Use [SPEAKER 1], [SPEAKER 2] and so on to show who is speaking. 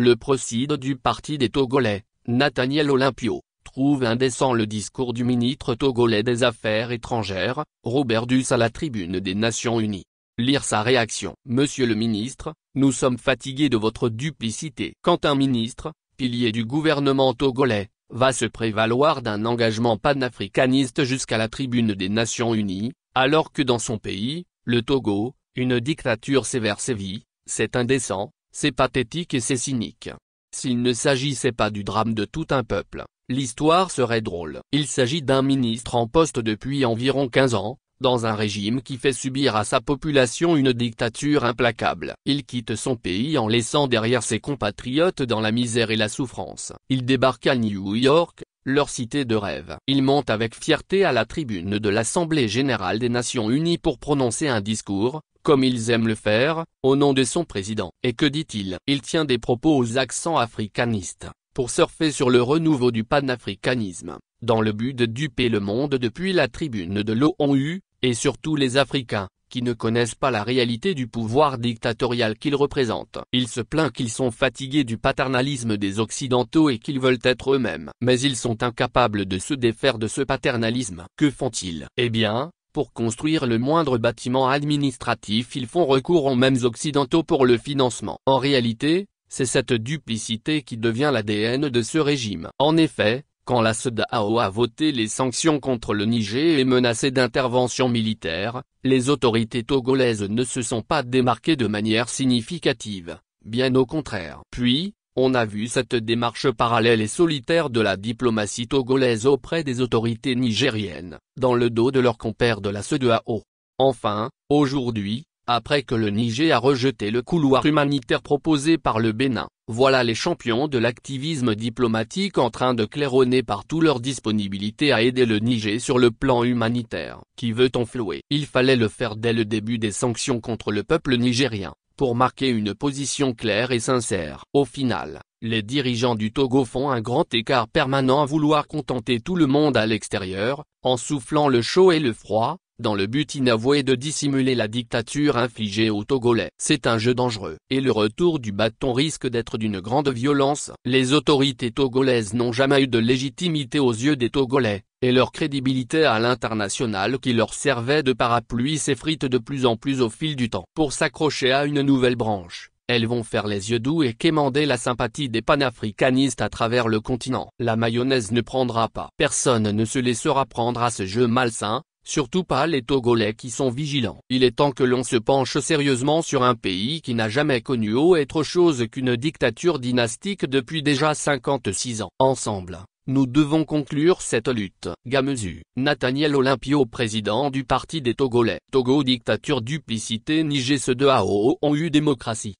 [SPEAKER 1] Le procide du Parti des Togolais, Nathaniel Olympio, trouve indécent le discours du ministre togolais des Affaires étrangères, Robert Duss à la tribune des Nations Unies. Lire sa réaction. Monsieur le ministre, nous sommes fatigués de votre duplicité. Quand un ministre, pilier du gouvernement togolais, va se prévaloir d'un engagement panafricaniste jusqu'à la tribune des Nations Unies, alors que dans son pays, le Togo, une dictature sévère sévit, c'est indécent, c'est pathétique et c'est cynique. S'il ne s'agissait pas du drame de tout un peuple, l'histoire serait drôle. Il s'agit d'un ministre en poste depuis environ 15 ans, dans un régime qui fait subir à sa population une dictature implacable. Il quitte son pays en laissant derrière ses compatriotes dans la misère et la souffrance. Il débarque à New York, leur cité de rêve. Il monte avec fierté à la tribune de l'Assemblée Générale des Nations Unies pour prononcer un discours, comme ils aiment le faire, au nom de son président. Et que dit-il Il tient des propos aux accents africanistes, pour surfer sur le renouveau du panafricanisme, dans le but de duper le monde depuis la tribune de l'ONU, et surtout les Africains qui ne connaissent pas la réalité du pouvoir dictatorial qu'ils représentent. Il se plaint qu'ils sont fatigués du paternalisme des Occidentaux et qu'ils veulent être eux-mêmes. Mais ils sont incapables de se défaire de ce paternalisme. Que font-ils Eh bien, pour construire le moindre bâtiment administratif ils font recours aux mêmes occidentaux pour le financement. En réalité, c'est cette duplicité qui devient l'ADN de ce régime. En effet, quand la SEDAO a voté les sanctions contre le Niger et menacé d'intervention militaire, les autorités togolaises ne se sont pas démarquées de manière significative, bien au contraire. Puis, on a vu cette démarche parallèle et solitaire de la diplomatie togolaise auprès des autorités nigériennes, dans le dos de leurs compères de la CEDEAO. Enfin, aujourd'hui, après que le Niger a rejeté le couloir humanitaire proposé par le Bénin, voilà les champions de l'activisme diplomatique en train de claironner par tout leur disponibilité à aider le Niger sur le plan humanitaire. Qui veut enflouer Il fallait le faire dès le début des sanctions contre le peuple nigérien pour marquer une position claire et sincère. Au final, les dirigeants du Togo font un grand écart permanent à vouloir contenter tout le monde à l'extérieur, en soufflant le chaud et le froid, dans le but inavoué de dissimuler la dictature infligée aux Togolais. C'est un jeu dangereux, et le retour du bâton risque d'être d'une grande violence. Les autorités togolaises n'ont jamais eu de légitimité aux yeux des Togolais, et leur crédibilité à l'international qui leur servait de parapluie s'effrite de plus en plus au fil du temps. Pour s'accrocher à une nouvelle branche, elles vont faire les yeux doux et quémander la sympathie des panafricanistes à travers le continent. La mayonnaise ne prendra pas. Personne ne se laissera prendre à ce jeu malsain, surtout pas les Togolais qui sont vigilants. Il est temps que l'on se penche sérieusement sur un pays qui n'a jamais connu autre chose qu'une dictature dynastique depuis déjà 56 ans. Ensemble, nous devons conclure cette lutte. Gamezu, Nathaniel Olympio président du Parti des Togolais. Togo dictature duplicité Niger ceux de AOO ont eu démocratie.